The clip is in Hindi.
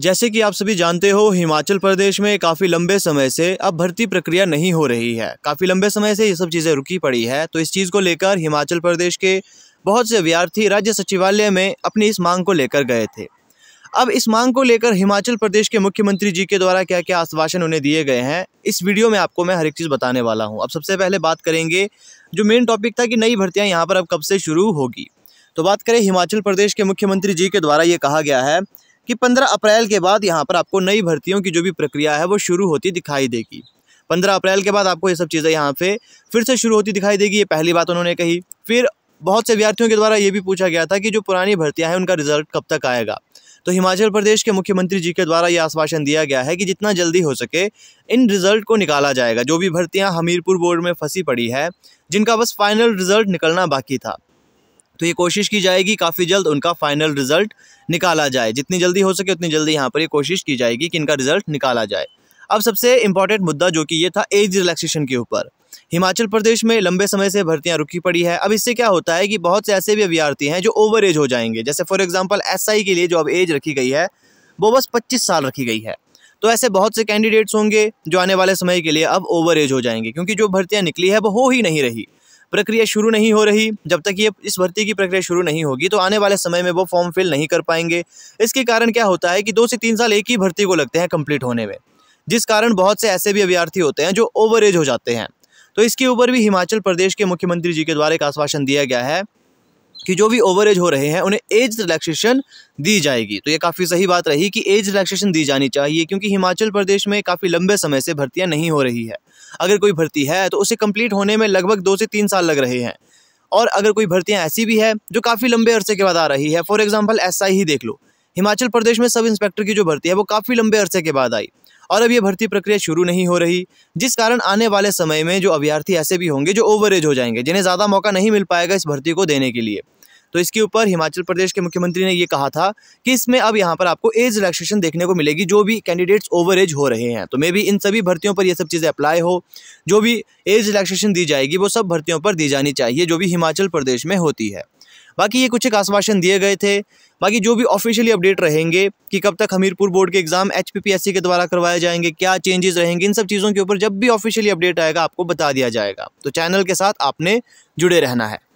जैसे कि आप सभी जानते हो हिमाचल प्रदेश में काफ़ी लंबे समय से अब भर्ती प्रक्रिया नहीं हो रही है काफ़ी लंबे समय से ये सब चीज़ें रुकी पड़ी है तो इस चीज़ को लेकर हिमाचल प्रदेश के बहुत से अभ्यर्थी राज्य सचिवालय में अपनी इस मांग को लेकर गए थे अब इस मांग को लेकर हिमाचल प्रदेश के मुख्यमंत्री जी के द्वारा क्या क्या आश्वासन उन्हें दिए गए हैं इस वीडियो में आपको मैं हर एक चीज़ बताने वाला हूँ अब सबसे पहले बात करेंगे जो मेन टॉपिक था कि नई भर्तियां यहाँ पर अब कब से शुरू होगी तो बात करें हिमाचल प्रदेश के मुख्यमंत्री जी के द्वारा ये कहा गया है कि 15 अप्रैल के बाद यहाँ पर आपको नई भर्तियों की जो भी प्रक्रिया है वो शुरू होती दिखाई देगी पंद्रह अप्रैल के बाद आपको ये सब चीज़ें यहाँ पे फिर से शुरू होती दिखाई देगी ये पहली बात उन्होंने कही फिर बहुत से विद्यार्थियों के द्वारा ये भी पूछा गया था कि जो पुरानी भर्तियाँ हैं उनका रिजल्ट कब तक आएगा तो हिमाचल प्रदेश के मुख्यमंत्री जी के द्वारा यह आश्वासन दिया गया है कि जितना जल्दी हो सके इन रिजल्ट को निकाला जाएगा जो भी भर्तियां हमीरपुर बोर्ड में फंसी पड़ी है जिनका बस फाइनल रिजल्ट निकलना बाकी था तो ये कोशिश की जाएगी काफ़ी जल्द उनका फाइनल रिजल्ट निकाला जाए जितनी जल्दी हो सके उतनी जल्दी यहाँ पर ये कोशिश की जाएगी कि इनका रिजल्ट निकाला जाए अब सबसे इम्पॉर्टेंट मुद्दा जो कि ये था एज रिलैक्सेशन के ऊपर हिमाचल प्रदेश में लंबे समय से भर्तियां रुकी पड़ी है अब इससे क्या होता है कि बहुत से ऐसे भी अभ्यार्थी हैं जो ओवर एज हो जाएंगे जैसे फॉर एग्जांपल एसआई के लिए जो अब एज रखी गई है वो बस 25 साल रखी गई है तो ऐसे बहुत से कैंडिडेट्स होंगे जो आने वाले समय के लिए अब ओवर एज हो जाएंगे क्योंकि जो भर्तियाँ निकली है वो हो ही नहीं रही प्रक्रिया शुरू नहीं हो रही जब तक ये इस भर्ती की प्रक्रिया शुरू नहीं होगी तो आने वाले समय में वो फॉर्म फिल नहीं कर पाएंगे इसके कारण क्या होता है कि दो से तीन साल एक ही भर्ती को लगते हैं कंप्लीट होने में जिस कारण बहुत से ऐसे भी अभ्यर्थी होते हैं जो ओवर एज हो जाते हैं तो इसके ऊपर भी हिमाचल प्रदेश के मुख्यमंत्री जी के द्वारा एक आश्वासन दिया गया है कि जो भी ओवर एज हो रहे हैं उन्हें एज रिलैक्सेशन दी जाएगी तो ये काफ़ी सही बात रही कि एज रिलैक्सेशन दी जानी चाहिए क्योंकि हिमाचल प्रदेश में काफ़ी लंबे समय से भर्तियाँ नहीं हो रही है अगर कोई भर्ती है तो उसे कम्प्लीट होने में लगभग दो से तीन साल लग रहे हैं और अगर कोई भर्तियाँ ऐसी भी है जो काफ़ी लंबे अरसे के बाद आ रही है फॉर एग्जाम्पल एस ही देख लो हिमाचल प्रदेश में सब इंस्पेक्टर की जो भर्ती है वो काफ़ी लंबे अरसे के बाद आई और अब ये भर्ती प्रक्रिया शुरू नहीं हो रही जिस कारण आने वाले समय में जो अभ्यर्थी ऐसे भी होंगे जो ओवर एज हो जाएंगे जिन्हें ज़्यादा मौका नहीं मिल पाएगा इस भर्ती को देने के लिए तो इसके ऊपर हिमाचल प्रदेश के मुख्यमंत्री ने ये कहा था कि इसमें अब यहाँ पर आपको एज रिलैक्सेशन देखने को मिलेगी जो भी कैंडिडेट्स ओवर एज हो रहे हैं तो मे भी इन सभी भर्तियों पर ये सब चीज़ें अप्लाई हो जो भी एज रिलैक्सेशन दी जाएगी वो सब भर्तियों पर दी जानी चाहिए जो भी हिमाचल प्रदेश में होती है बाकी ये कुछ एक आश्वासन दिए गए थे बाकी जो भी ऑफिशियली अपडेट रहेंगे कि कब तक हमीरपुर बोर्ड के एग्ज़ाम एच के द्वारा करवाए जाएंगे क्या चेंजेस रहेंगे इन सब चीज़ों के ऊपर जब भी ऑफिशियली अपडेट आएगा आपको बता दिया जाएगा तो चैनल के साथ आपने जुड़े रहना है